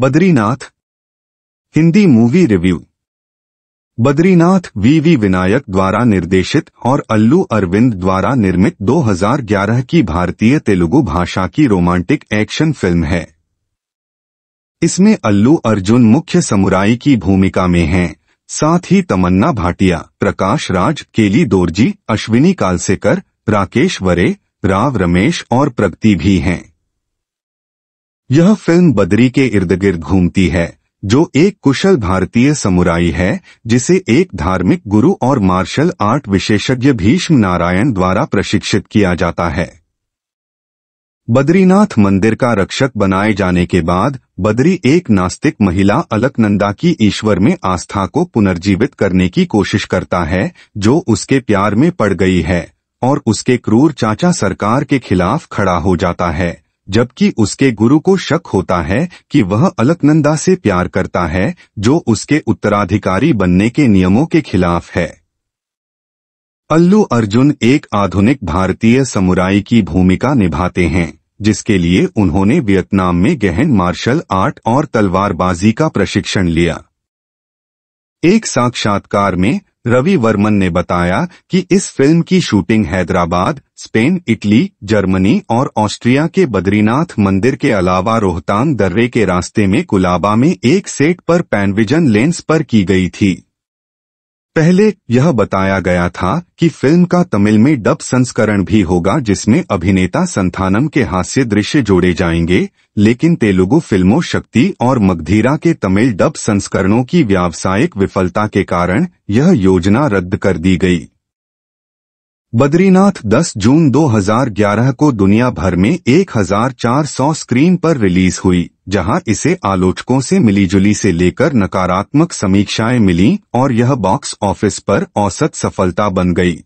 Badrinath Hindi movie review Badrinath V V Vinayak द्वारा निर्देशित और अल्लू अरविंद द्वारा निर्मित 2011 की भारतीय तेलुगु भाषा की रोमांटिक एक्शन फिल्म है इसमें अल्लू अर्जुन मुख्य समुराई की भूमिका में हैं, साथ ही तमन्ना भाटिया प्रकाश राज केली दोर्जी अश्विनी कालसेकर राकेश वरे राव रमेश और प्रगति भी हैं यह फिल्म बदरी के इर्द गिर्द घूमती है जो एक कुशल भारतीय समुराई है जिसे एक धार्मिक गुरु और मार्शल आर्ट विशेषज्ञ भीष्म नारायण द्वारा प्रशिक्षित किया जाता है बद्रीनाथ मंदिर का रक्षक बनाए जाने के बाद बद्री एक नास्तिक महिला अलकनंदा की ईश्वर में आस्था को पुनर्जीवित करने की कोशिश करता है जो उसके प्यार में पड़ गई है और उसके क्रूर चाचा सरकार के खिलाफ खड़ा हो जाता है जबकि उसके गुरु को शक होता है कि वह अलकनंदा से प्यार करता है जो उसके उत्तराधिकारी बनने के नियमों के खिलाफ है अल्लू अर्जुन एक आधुनिक भारतीय समुराई की भूमिका निभाते हैं जिसके लिए उन्होंने वियतनाम में गहन मार्शल आर्ट और तलवारबाजी का प्रशिक्षण लिया एक साक्षात्कार में रवि वर्मन ने बताया कि इस फिल्म की shooting Hyderabad Spain Italy Germany और ऑस्ट्रिया के बद्रीनाथ मंदिर के अलावा रोहतांग दर्रे के रास्ते में कुलाबा में एक सेट पर पैनविजन लेंस पर की गई थी पहले यह बताया गया था कि फिल्म का तमिल में डब संस्करण भी होगा जिसमें अभिनेता संथानम के हास्य दृश्य जोड़े जाएंगे लेकिन तेलुगु फिल्मों शक्ति और मगधीरा के तमिल डब संस्करणों की व्यावसायिक विफलता के कारण यह योजना रद्द कर दी गई बद्रीनाथ 10 जून 2011 को दुनिया भर में 1400 स्क्रीन पर रिलीज हुई जहां इसे आलोचकों से मिलीजुली से लेकर नकारात्मक समीक्षाएं मिली और यह बॉक्स ऑफिस पर औसत सफलता बन गई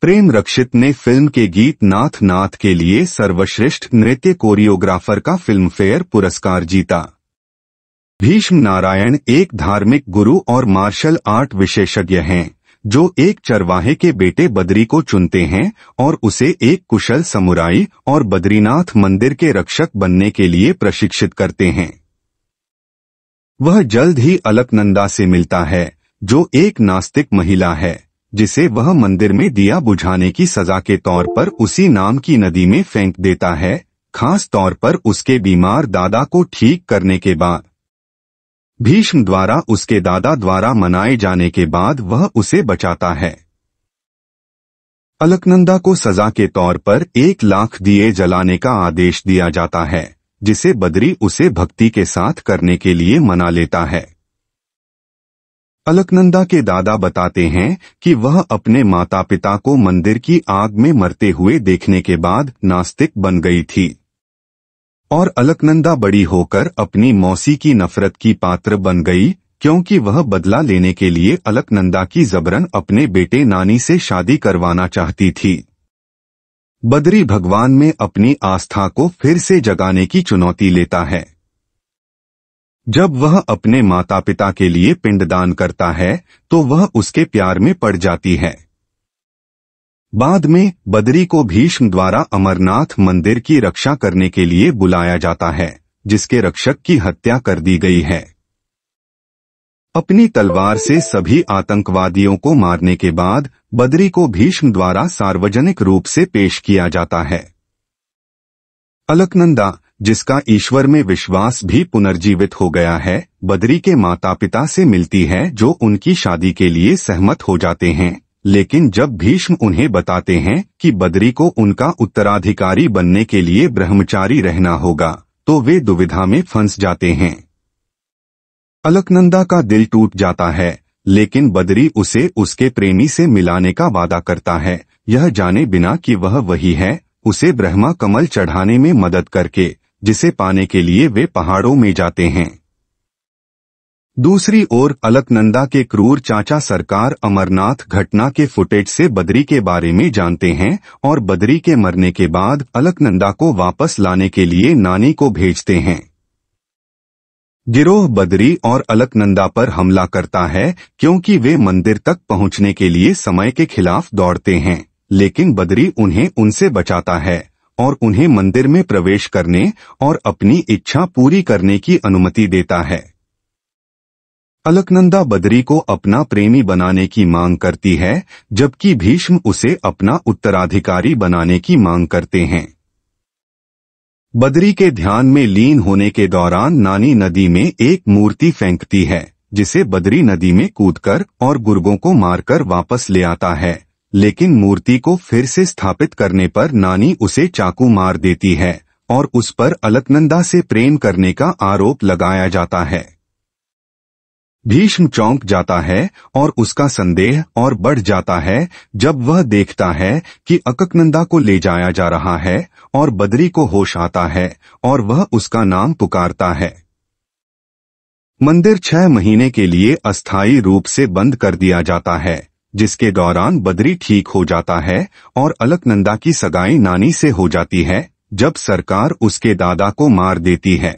प्रेम रक्षित ने फिल्म के गीत नाथ नाथ के लिए सर्वश्रेष्ठ नृत्य कोरियोग्राफर का फिल्मफेयर पुरस्कार जीता भीष्म नारायण एक धार्मिक गुरु और मार्शल आर्ट विशेषज्ञ हैं जो एक चरवाहे के बेटे बद्री को चुनते हैं और उसे एक कुशल समुराई और बद्रीनाथ मंदिर के रक्षक बनने के लिए प्रशिक्षित करते हैं वह जल्द ही अलकनंदा से मिलता है जो एक नास्तिक महिला है जिसे वह मंदिर में दिया बुझाने की सजा के तौर पर उसी नाम की नदी में फेंक देता है खास तौर पर उसके बीमार दादा को ठीक करने के बाद भीष्म द्वारा उसके दादा द्वारा मनाए जाने के बाद वह उसे बचाता है अलकनंदा को सजा के तौर पर एक लाख दिए जलाने का आदेश दिया जाता है जिसे बद्री उसे भक्ति के साथ करने के लिए मना लेता है अलकनंदा के दादा बताते हैं कि वह अपने माता पिता को मंदिर की आग में मरते हुए देखने के बाद नास्तिक बन गई थी और अलकनंदा बड़ी होकर अपनी मौसी की नफरत की पात्र बन गई क्योंकि वह बदला लेने के लिए अलकनंदा की जबरन अपने बेटे नानी से शादी करवाना चाहती थी बदरी भगवान में अपनी आस्था को फिर से जगाने की चुनौती लेता है जब वह अपने माता पिता के लिए पिंडदान करता है तो वह उसके प्यार में पड़ जाती है बाद में बद्री को भीष्म द्वारा अमरनाथ मंदिर की रक्षा करने के लिए बुलाया जाता है जिसके रक्षक की हत्या कर दी गई है अपनी तलवार से सभी आतंकवादियों को मारने के बाद बद्री को भीष्म द्वारा सार्वजनिक रूप से पेश किया जाता है अलकनंदा जिसका ईश्वर में विश्वास भी पुनर्जीवित हो गया है बद्री के माता पिता से मिलती है जो उनकी शादी के लिए सहमत हो जाते हैं लेकिन जब भीष्म उन्हें बताते हैं कि बद्री को उनका उत्तराधिकारी बनने के लिए ब्रह्मचारी रहना होगा तो वे दुविधा में फंस जाते हैं अलकनंदा का दिल टूट जाता है लेकिन बदरी उसे उसके प्रेमी से मिलाने का वादा करता है यह जाने बिना कि वह वही है उसे ब्रह्मा कमल चढ़ाने में मदद करके जिसे पाने के लिए वे पहाड़ों में जाते हैं दूसरी ओर अलकनंदा के क्रूर चाचा सरकार अमरनाथ घटना के फुटेज से बदरी के बारे में जानते हैं और बदरी के मरने के बाद अलकनंदा को वापस लाने के लिए नानी को भेजते हैं गिरोह बदरी और अलकनंदा पर हमला करता है क्योंकि वे मंदिर तक पहुंचने के लिए समय के खिलाफ दौड़ते हैं लेकिन बदरी उन्हें उनसे बचाता है और उन्हें मंदिर में प्रवेश करने और अपनी इच्छा पूरी करने की अनुमति देता है अलकनंदा बदरी को अपना प्रेमी बनाने की मांग करती है जबकि भीष्म उसे अपना उत्तराधिकारी बनाने की मांग करते हैं बदरी के ध्यान में लीन होने के दौरान नानी नदी में एक मूर्ति फेंकती है जिसे बदरी नदी में कूदकर और गुर्गों को मारकर वापस ले आता है लेकिन मूर्ति को फिर से स्थापित करने पर नानी उसे चाकू मार देती है और उस पर अलकनंदा से प्रेम करने का आरोप लगाया जाता है भीष्म चौंक जाता है और उसका संदेह और बढ़ जाता है जब वह देखता है कि अककनंदा को ले जाया जा रहा है और बदरी को होश आता है और वह उसका नाम पुकारता है मंदिर छह महीने के लिए अस्थायी रूप से बंद कर दिया जाता है जिसके दौरान बदरी ठीक हो जाता है और अलकनंदा की सगाई नानी से हो जाती है जब सरकार उसके दादा को मार देती है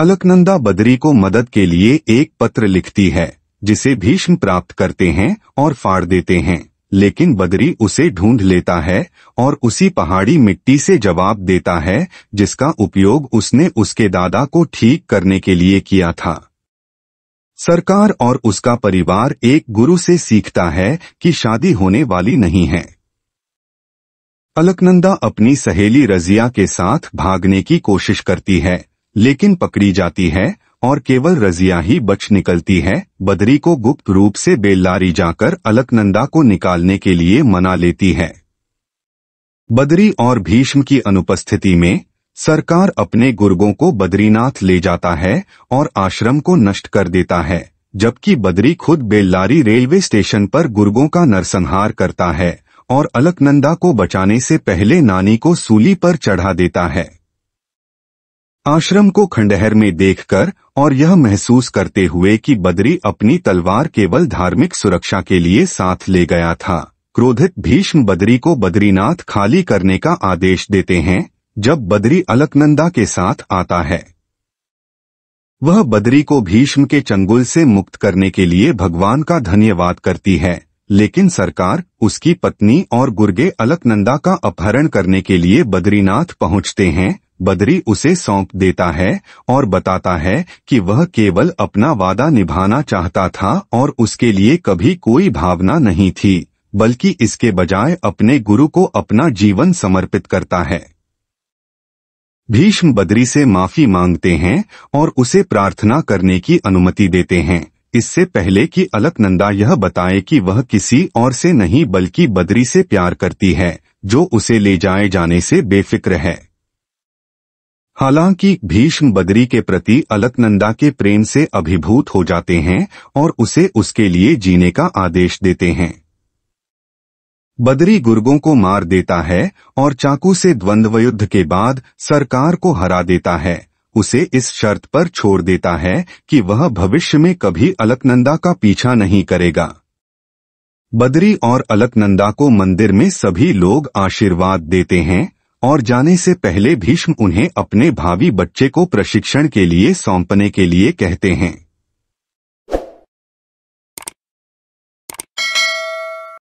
अलकनंदा बदरी को मदद के लिए एक पत्र लिखती है जिसे भीष्म प्राप्त करते हैं और फाड़ देते हैं लेकिन बदरी उसे ढूंढ लेता है और उसी पहाड़ी मिट्टी से जवाब देता है जिसका उपयोग उसने उसके दादा को ठीक करने के लिए किया था सरकार और उसका परिवार एक गुरु से सीखता है कि शादी होने वाली नहीं है अलकनंदा अपनी सहेली रजिया के साथ भागने की कोशिश करती है लेकिन पकड़ी जाती है और केवल रजिया ही बच निकलती है बदरी को गुप्त रूप से बेल्लारी जाकर अलकनंदा को निकालने के लिए मना लेती है बदरी और भीष्म की अनुपस्थिति में सरकार अपने गुर्गों को बद्रीनाथ ले जाता है और आश्रम को नष्ट कर देता है जबकि बदरी खुद बेल्लारी रेलवे स्टेशन पर गुर्गों का नरसंहार करता है और अलकनंदा को बचाने से पहले नानी को सूली पर चढ़ा देता है आश्रम को खंडहर में देखकर और यह महसूस करते हुए कि बद्री अपनी तलवार केवल धार्मिक सुरक्षा के लिए साथ ले गया था क्रोधित भीष्म बद्री को बद्रीनाथ खाली करने का आदेश देते हैं जब बद्री अलकनंदा के साथ आता है वह बद्री को भीष्म के चंगुल से मुक्त करने के लिए भगवान का धन्यवाद करती है लेकिन सरकार उसकी पत्नी और गुर्गे अलकनंदा का अपहरण करने के लिए बद्रीनाथ पहुंचते हैं बदरी उसे सौंप देता है और बताता है कि वह केवल अपना वादा निभाना चाहता था और उसके लिए कभी कोई भावना नहीं थी बल्कि इसके बजाय अपने गुरु को अपना जीवन समर्पित करता है भीष्म बदरी से माफी मांगते हैं और उसे प्रार्थना करने की अनुमति देते हैं इससे पहले कि अलकनंदा यह बताए कि वह किसी और से नहीं बल्कि बदरी से प्यार करती है जो उसे ले जाए जाने से बेफिक्र है हालांकि भीष्म बदरी के प्रति अलकनंदा के प्रेम से अभिभूत हो जाते हैं और उसे उसके लिए जीने का आदेश देते हैं बदरी गुर्गों को मार देता है और चाकू से द्वंद्व युद्ध के बाद सरकार को हरा देता है उसे इस शर्त पर छोड़ देता है कि वह भविष्य में कभी अलकनंदा का पीछा नहीं करेगा बदरी और अलकनंदा को मंदिर में सभी लोग आशीर्वाद देते हैं और जाने से पहले भीष्म उन्हें अपने भावी बच्चे को प्रशिक्षण के लिए सौंपने के लिए कहते हैं